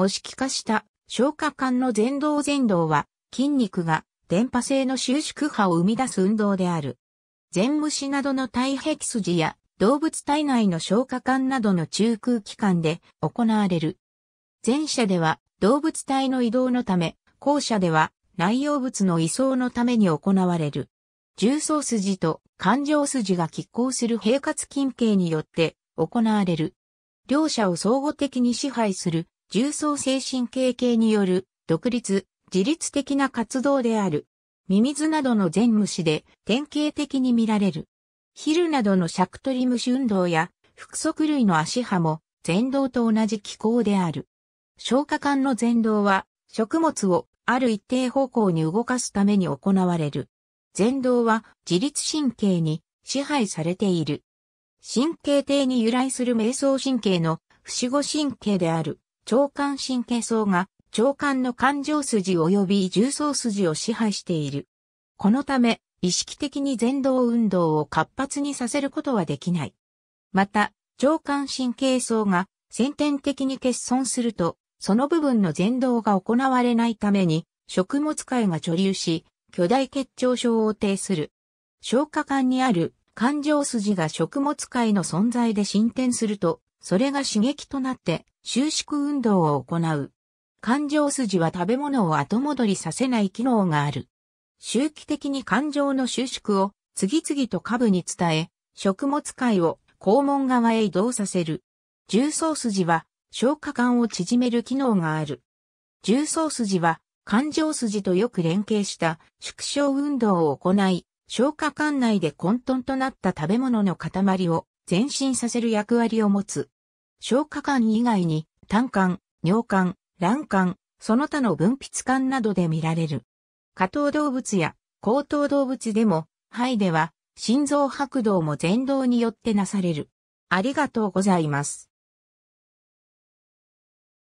模式化した消化管の前動前動は筋肉が電波性の収縮波を生み出す運動である。全虫などの体壁筋や動物体内の消化管などの中空器管で行われる。前者では動物体の移動のため、後者では内容物の移送のために行われる。重層筋と環状筋が拮抗する平滑筋系によって行われる。両者を相互的に支配する重層精神経系による独立、自律的な活動である。ミミズなどの全虫で典型的に見られる。ヒルなどのシャクトリムシ運動や、複足類の足葉も前動と同じ気候である。消化管の前動は、食物をある一定方向に動かすために行われる。前動は自律神経に支配されている。神経体に由来する瞑想神経の不死後神経である。腸管神経層が長官の感情筋及び重層筋を支配している。このため、意識的に前動運動を活発にさせることはできない。また、腸管神経層が先天的に欠損すると、その部分の前動が行われないために、食物界が貯留し、巨大結腸症を呈する。消化管にある感情筋が食物界の存在で進展すると、それが刺激となって収縮運動を行う。感情筋は食べ物を後戻りさせない機能がある。周期的に感情の収縮を次々と下部に伝え、食物界を肛門側へ移動させる。重層筋は消化管を縮める機能がある。重層筋は感情筋とよく連携した縮小運動を行い、消化管内で混沌となった食べ物の塊を前進させる役割を持つ。消化管以外に、胆管、尿管、卵管、その他の分泌管などで見られる。下等動物や高等動物でも、肺では、心臓拍動も前動によってなされる。ありがとうございます。